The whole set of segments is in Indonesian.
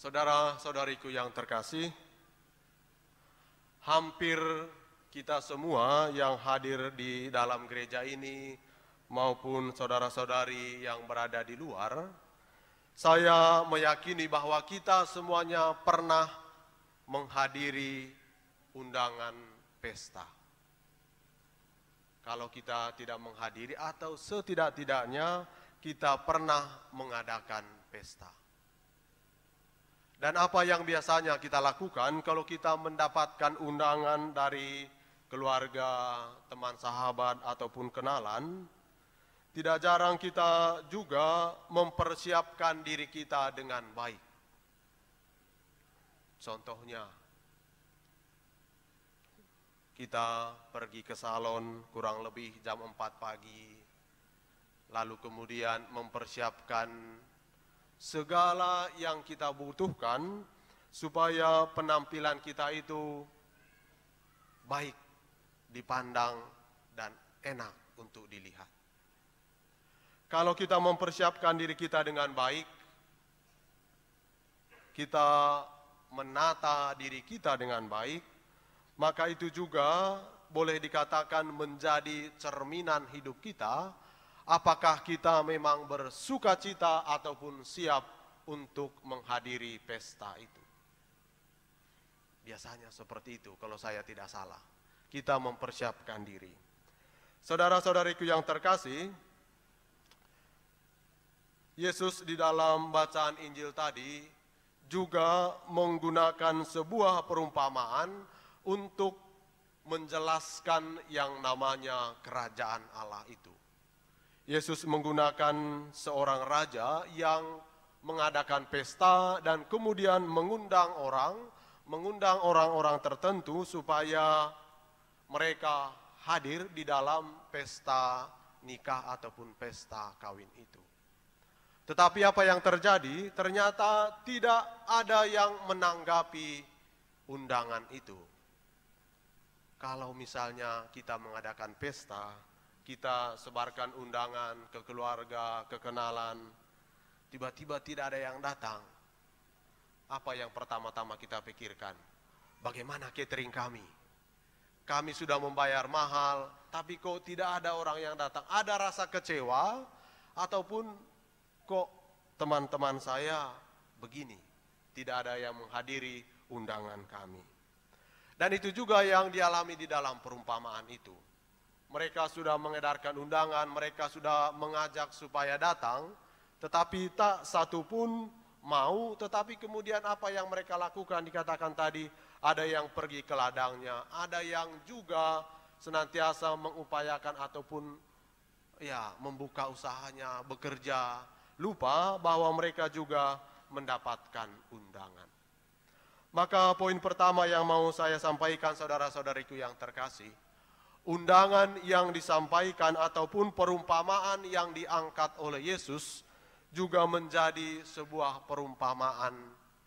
Saudara-saudariku yang terkasih, hampir kita semua yang hadir di dalam gereja ini maupun saudara-saudari yang berada di luar, saya meyakini bahwa kita semuanya pernah menghadiri undangan pesta. Kalau kita tidak menghadiri atau setidak-tidaknya kita pernah mengadakan pesta. Dan apa yang biasanya kita lakukan kalau kita mendapatkan undangan dari keluarga, teman sahabat, ataupun kenalan, tidak jarang kita juga mempersiapkan diri kita dengan baik. Contohnya, kita pergi ke salon kurang lebih jam 4 pagi, lalu kemudian mempersiapkan segala yang kita butuhkan supaya penampilan kita itu baik dipandang dan enak untuk dilihat. Kalau kita mempersiapkan diri kita dengan baik, kita menata diri kita dengan baik, maka itu juga boleh dikatakan menjadi cerminan hidup kita apakah kita memang bersuka cita ataupun siap untuk menghadiri pesta itu. Biasanya seperti itu kalau saya tidak salah. Kita mempersiapkan diri. Saudara-saudariku yang terkasih, Yesus di dalam bacaan Injil tadi juga menggunakan sebuah perumpamaan untuk menjelaskan yang namanya kerajaan Allah itu. Yesus menggunakan seorang raja yang mengadakan pesta dan kemudian mengundang orang, mengundang orang-orang tertentu supaya mereka hadir di dalam pesta nikah ataupun pesta kawin itu. Tetapi apa yang terjadi? Ternyata tidak ada yang menanggapi undangan itu. Kalau misalnya kita mengadakan pesta, kita sebarkan undangan ke keluarga, kekenalan. Tiba-tiba tidak ada yang datang. Apa yang pertama-tama kita pikirkan? Bagaimana catering kami? Kami sudah membayar mahal, tapi kok tidak ada orang yang datang. Ada rasa kecewa ataupun kok teman-teman saya begini. Tidak ada yang menghadiri undangan kami. Dan itu juga yang dialami di dalam perumpamaan itu mereka sudah mengedarkan undangan, mereka sudah mengajak supaya datang, tetapi tak satu pun mau, tetapi kemudian apa yang mereka lakukan dikatakan tadi, ada yang pergi ke ladangnya, ada yang juga senantiasa mengupayakan ataupun ya membuka usahanya, bekerja, lupa bahwa mereka juga mendapatkan undangan. Maka poin pertama yang mau saya sampaikan saudara-saudariku yang terkasih, undangan yang disampaikan ataupun perumpamaan yang diangkat oleh Yesus juga menjadi sebuah perumpamaan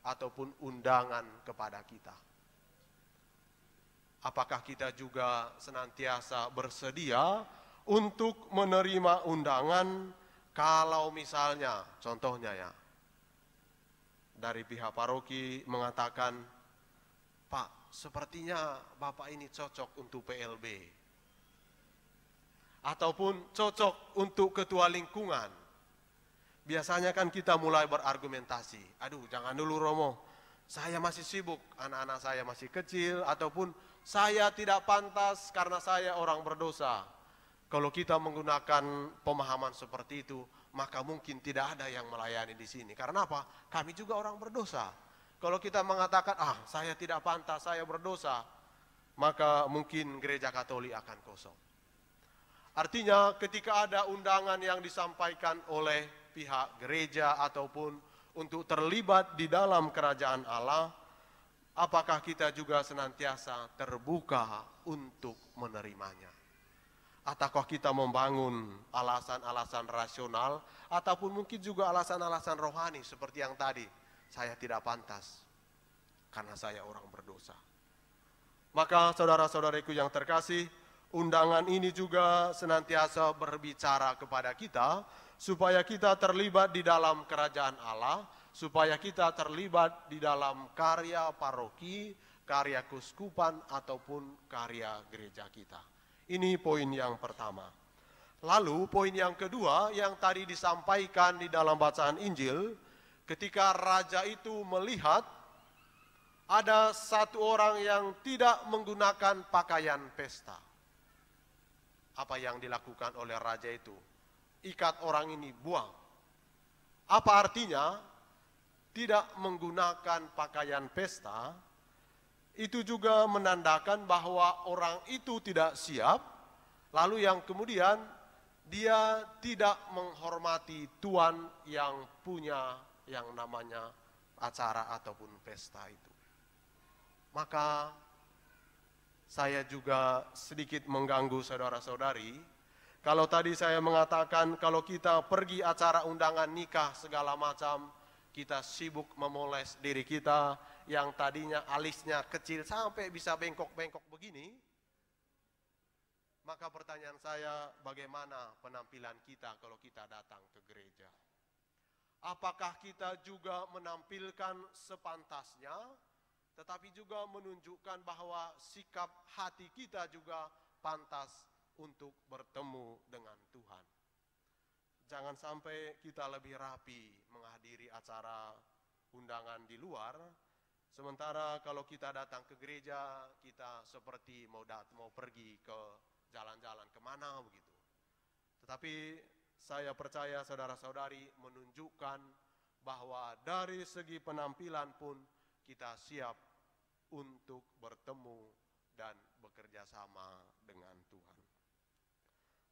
ataupun undangan kepada kita. Apakah kita juga senantiasa bersedia untuk menerima undangan kalau misalnya contohnya ya dari pihak paroki mengatakan Pak sepertinya Bapak ini cocok untuk PLB ataupun cocok untuk ketua lingkungan. Biasanya kan kita mulai berargumentasi. Aduh, jangan dulu Romo, saya masih sibuk, anak-anak saya masih kecil, ataupun saya tidak pantas karena saya orang berdosa. Kalau kita menggunakan pemahaman seperti itu, maka mungkin tidak ada yang melayani di sini. Karena apa? Kami juga orang berdosa. Kalau kita mengatakan, ah saya tidak pantas, saya berdosa, maka mungkin gereja Katolik akan kosong. Artinya ketika ada undangan yang disampaikan oleh pihak gereja ataupun untuk terlibat di dalam kerajaan Allah, apakah kita juga senantiasa terbuka untuk menerimanya? Ataukah kita membangun alasan-alasan rasional ataupun mungkin juga alasan-alasan rohani seperti yang tadi, saya tidak pantas karena saya orang berdosa. Maka saudara-saudariku yang terkasih, Undangan ini juga senantiasa berbicara kepada kita, supaya kita terlibat di dalam kerajaan Allah, supaya kita terlibat di dalam karya paroki, karya kuskupan, ataupun karya gereja kita. Ini poin yang pertama. Lalu poin yang kedua yang tadi disampaikan di dalam bacaan Injil, ketika raja itu melihat ada satu orang yang tidak menggunakan pakaian pesta apa yang dilakukan oleh raja itu. Ikat orang ini buang. Apa artinya? Tidak menggunakan pakaian pesta, itu juga menandakan bahwa orang itu tidak siap, lalu yang kemudian dia tidak menghormati tuan yang punya yang namanya acara ataupun pesta itu. Maka saya juga sedikit mengganggu saudara-saudari. Kalau tadi saya mengatakan kalau kita pergi acara undangan nikah segala macam, kita sibuk memoles diri kita yang tadinya alisnya kecil sampai bisa bengkok-bengkok begini. Maka pertanyaan saya, bagaimana penampilan kita kalau kita datang ke gereja? Apakah kita juga menampilkan sepantasnya? tetapi juga menunjukkan bahwa sikap hati kita juga pantas untuk bertemu dengan Tuhan. Jangan sampai kita lebih rapi menghadiri acara undangan di luar, sementara kalau kita datang ke gereja, kita seperti mau dat mau pergi ke jalan-jalan kemana begitu. Tetapi saya percaya saudara-saudari menunjukkan bahwa dari segi penampilan pun kita siap untuk bertemu dan bekerja sama dengan Tuhan.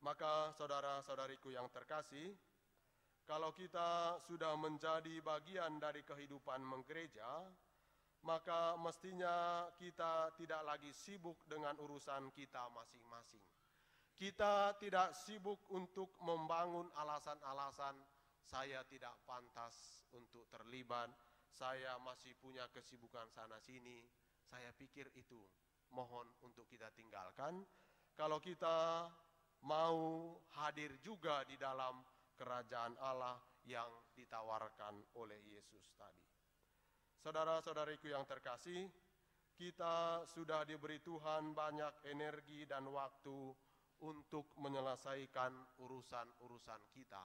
Maka saudara-saudariku yang terkasih, kalau kita sudah menjadi bagian dari kehidupan menggereja, maka mestinya kita tidak lagi sibuk dengan urusan kita masing-masing. Kita tidak sibuk untuk membangun alasan-alasan saya tidak pantas untuk terlibat saya masih punya kesibukan sana sini. Saya pikir itu mohon untuk kita tinggalkan. Kalau kita mau hadir juga di dalam kerajaan Allah yang ditawarkan oleh Yesus tadi. Saudara-saudariku yang terkasih, kita sudah diberi Tuhan banyak energi dan waktu untuk menyelesaikan urusan-urusan kita,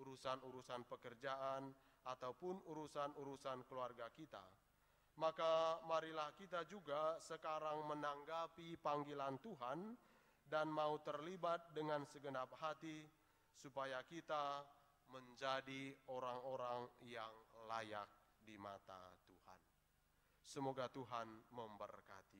urusan-urusan pekerjaan, ataupun urusan-urusan keluarga kita. Maka marilah kita juga sekarang menanggapi panggilan Tuhan dan mau terlibat dengan segenap hati supaya kita menjadi orang-orang yang layak di mata Tuhan. Semoga Tuhan memberkati.